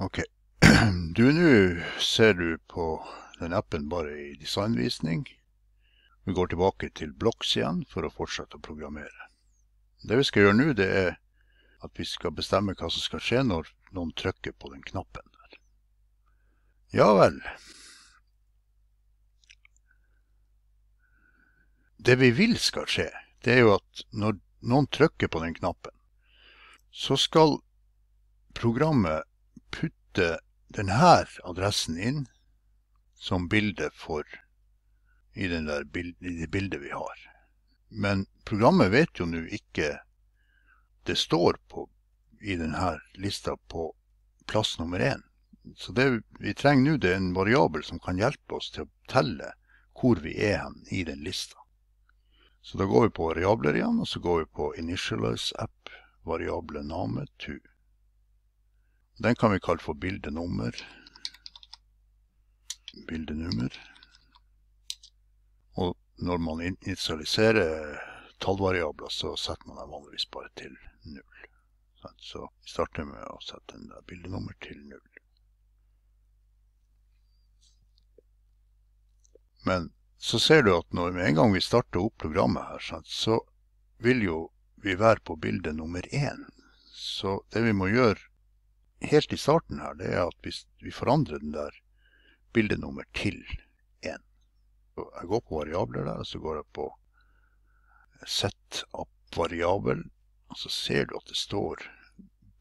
Ok. Du, nå ser du på den appen bare i designvisning. Vi går tilbake til Blocks igjen for å fortsette å programmere. Det vi skal gjøre nå, det er at vi skal bestemme hva som skal skje når noen trykker på den knappen der. Ja vel. Det vi vil skal skje, det er jo at når noen trykker på den knappen, så skal programmet putte denne adressen inn som bilde for i, bild, i det bildet vi har. Men programmet vet jo nå ikke det står på i denne lista på plass nummer én. Så det vi trenger nå, det er en variabel som kan hjelpe oss til å telle hvor vi er hen i den lista. Så da går vi på variabler igjen, og så går vi på initialize app, variable name to. Den kan vi kalle for bildenummer. Bildenummer. Og når man initialiserer tallvariabler, så setter man den vanligvis bare til 0. Så vi starter med å sette en eh, bildenummer til 0. Men så ser du at når med en gang vi starter opp programmet her, så vil jo vi være på bilde nummer én. Så det vi må gjøre helt i starten her, det er at hvis vi forandrer den der bildenummer til 1 Jeg går på variabler der, og så går jeg på sett opp variabel. Og så ser du at det står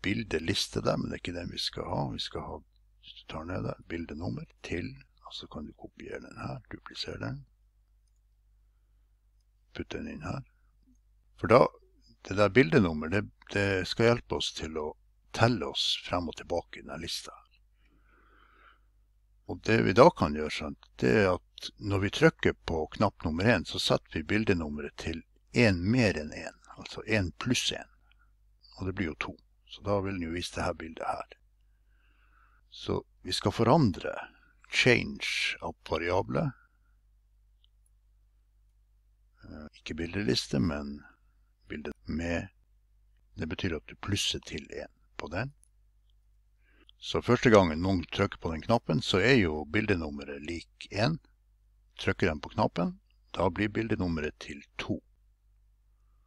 bildeliste der, men det er ikke den vi skal ha. Vi skal ha hvis du tar ned der, bildenummer til, og så kan du kopiere den her, duplisere den. Putte den inn her. For da, det der bildenummer, det, det skal hjelpe oss til å telle oss frem og tilbake i denne lista. Og det vi da kan gjøre, sant, det er at når vi trykker på knapp nummer én, så setter vi bildenummeret til én mer enn én. Altså én pluss én. Og det blir jo to. Så da vil den jo vise dette bildet her. Så vi skal forandre change av variable. Eh, ikke bildeliste, men bildet med. Det betyr at du plusser til én på den. Så første gang noen trykker på den knappen, så er jo bildenummeret lik 1. Trykker de på knappen, da blir bildenummeret til 2.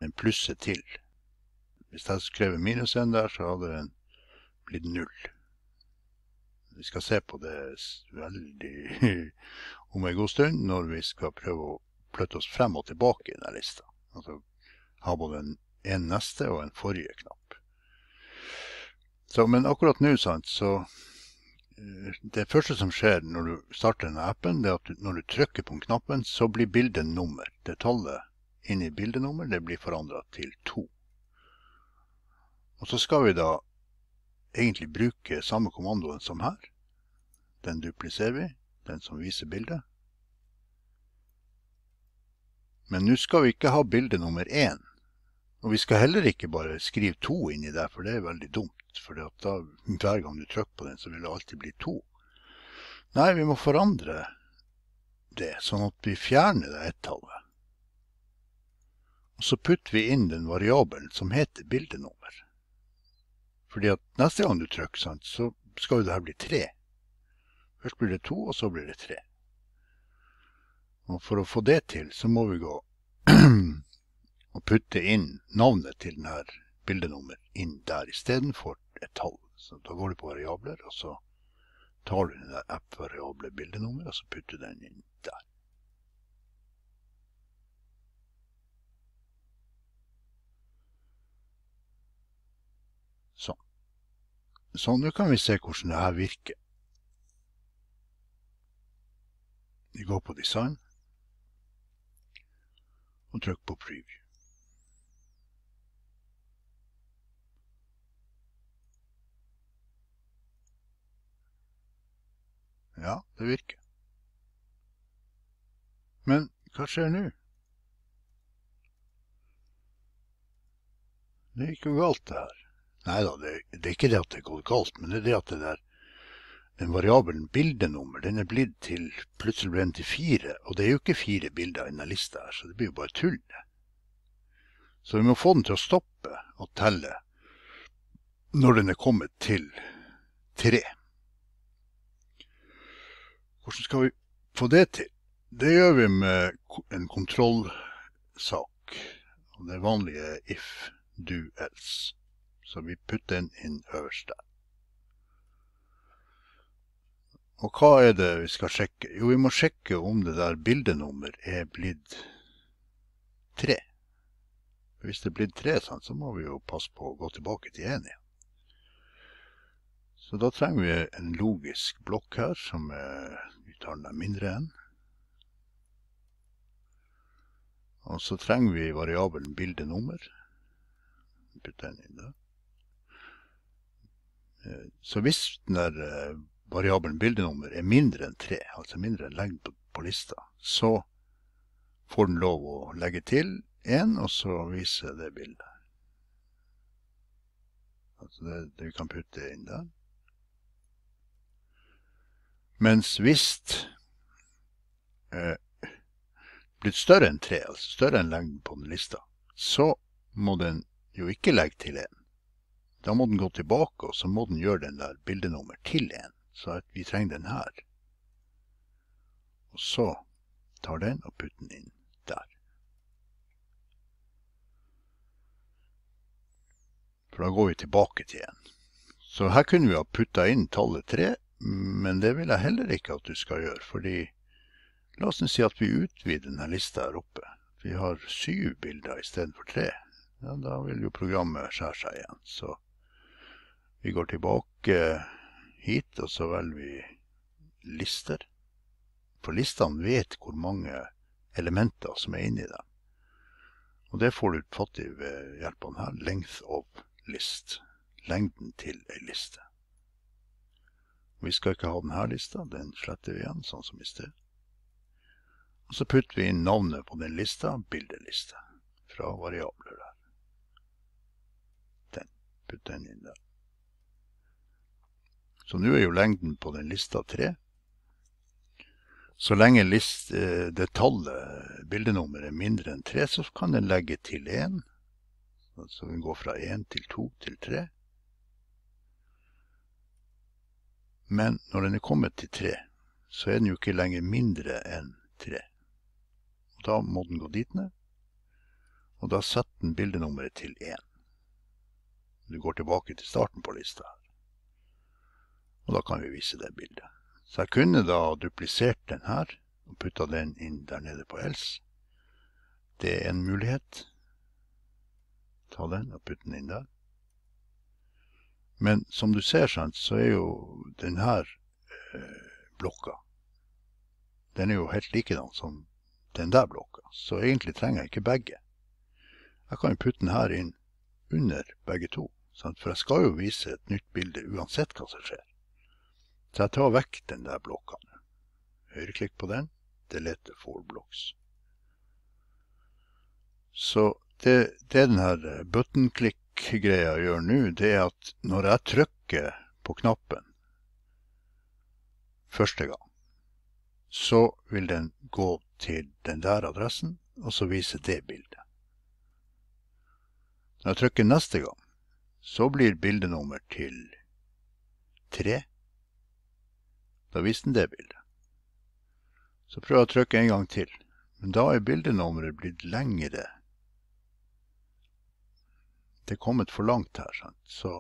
Men plusset til. Hvis jeg skrev minus 1 der, så hadde den blitt 0. Vi skal se på det veldig om en god stund, når vi skal prøve å flytte oss frem og tilbake i denne lista. Altså ha både en neste og en forrige knapp. Så, men akkurat nå, sant, så eh, Det første som skjer når du starter denne appen, det er at du, når du trykker på knappen, så blir bildet nummer. Det tallet inni bildenummer, det blir forandra til to. Og så skal vi da egentlig bruke samme kommandoen som her. Den dupliserer vi, den som viser bildet. Men nå skal vi ikke ha bilde nummer én. Og vi skal heller ikke bare skrive to inni der, for det er veldig dumt. For hver gang du trykker på den, så vil det alltid bli to. Nei, vi må forandre det, sånn at vi fjerner det ett-tallet. Og så putter vi inn den variabelen som heter bildenummer. Fordi at neste gang du trykker, så skal jo det her bli tre. Først blir det to, og så blir det tre. Og for å få det til, så må vi gå å putte inn navnet til denne her bildenummer inn der istedenfor et tall. Så da går du på variabler, og så tar du den der app-variable bildenummer, og så putter du den inn der. Sånn. Så nå kan vi se hvordan det her virker. Vi går på design og trykker på preview. Ja, det virker. Men hva skjer nå? Det gikk jo galt, det her. Nei da, det, det, er ikke det at det går galt, men det er det at det der den variabelen bildenummer den er blitt til plutselig ble den til fire. Og det er jo ikke fire bilder i denne lista, her, så det blir jo bare tull. Så vi må få den til å stoppe å telle når den er kommet til tre. Hvordan skal vi få det til? Det gjør vi med en kontrollsak. Det vanlige if, do, else. Så vi putter den inn øverst der. Og hva er det vi skal sjekke? Jo, vi må sjekke om det der bildenummer er blitt tre. Hvis det er blitt tre, så må vi jo passe på å gå tilbake til én igjen. Så da trenger vi en logisk blokk her som er tallene er mindre enn. Og så trenger vi variabelen bildenummer. Eh, så hvis den der eh, variabelen bildenummer er mindre enn tre, altså mindre enn lengden på, lista, så får den lov å legge til én, og så viser det bildet. Altså det, det vi kan putte inn der. Mens hvis eh, blitt større enn tre, altså større enn lengden på den lista, så må den jo ikke legge til én. Da må den gå tilbake, og så må den gjøre den der bildenummer til én, så at vi trenger den her. Og så tar den og putter den inn der. For da går vi tilbake til én. Så her kunne vi ha putta inn tallet tre men det vil jeg heller ikke at du skal gjøre, fordi La oss si at vi utvider denne lista her oppe. Vi har syv bilder istedenfor tre. Ja, da vil jo programmet skjære seg igjen. Så vi går tilbake hit, og så velger vi lister. For listene vet hvor mange elementer som er inni dem. Og det får du fatt ved hjelp av denne length of list. Lengden til ei liste. Vi skal ikke ha denne lista, den sletter vi igjen, sånn som i sted. Og så putter vi inn navnet på den lista, bildeliste, fra variabler der. Den. Putt den inn der. Så nå er jo lengden på den lista 3. Så lenge list, eh, det tallet, bildenummeret, er mindre enn 3, så kan den legge til 1. Så den går fra 1 til 2 til 3. Men når den er kommet til tre, så er den jo ikke lenger mindre enn tre. Og da må den gå dit ned, og da setter den bildenummeret til én. Du går tilbake til starten på lista her. Og da kan vi vise det bildet. Så jeg kunne da duplisert den her og putta den inn der nede på Els. Det er en mulighet. Ta den og putt den inn der. Men som du ser, sant, så er jo denne her eh, blokka Den er jo helt likedan som den der blokka, så egentlig trenger jeg ikke begge. Jeg kan jo putte den her inn under begge to, sant? for jeg skal jo vise et nytt bilde uansett hva som skjer. Så jeg tar vekk den der blokka. Høyreklikk på den. Delete for blocks. Så det, det er den her eh, button-klikk trykkgreia gjør nå, det er at når jeg trykker på knappen første gang, så vil den gå til den der adressen, og så vise det bildet. Når jeg trykker neste gang, så blir bildenummer til tre. Da viser den det bildet. Så prøver jeg å trykke en gang til. Men da er bildenummeret blitt lengre det er kommet for langt her. Sant? Så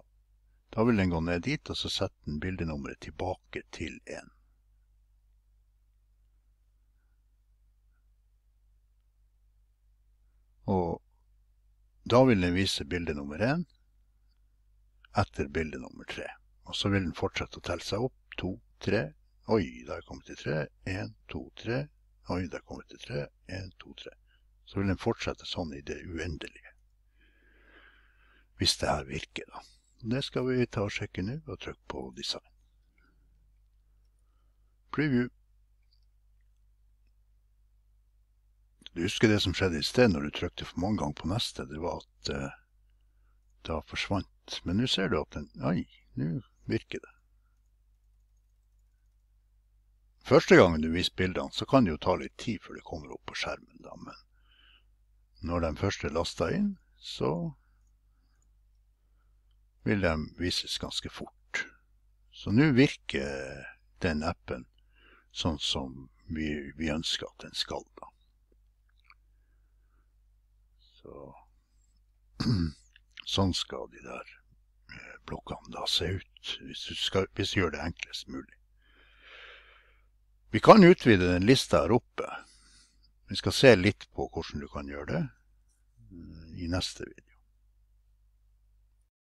da vil den gå ned dit, og så setter den bildenummeret tilbake til 1. Og da vil den vise bilde nummer 1 etter bilde nummer 3. Og så vil den fortsette å telle seg opp. 2, 3. Oi, da er jeg kommet til 3. 1, 2, 3. Oi, da er jeg kommet til 3. 1, 2, 3. Så vil den fortsette sånn i det uendelige hvis det her virker. da. Det skal vi ta og sjekke nå, og trykke på design. Preview. Du husker det som skjedde i sted når du trykte for mange ganger på neste? Det var at eh, da forsvant. Men nå ser du at den Oi, nå virker det. Første gangen du viser bildene, så kan det jo ta litt tid før det kommer opp på skjermen. da, Men når de første laster inn, så vil de vises ganske fort. Så nå virker den appen sånn som vi, vi ønsker at den skal. da. Så, sånn skal de der eh, blokkene da se ut, hvis du, skal, hvis du gjør det enklest mulig. Vi kan utvide den lista her oppe. Vi skal se litt på hvordan du kan gjøre det eh, i neste video.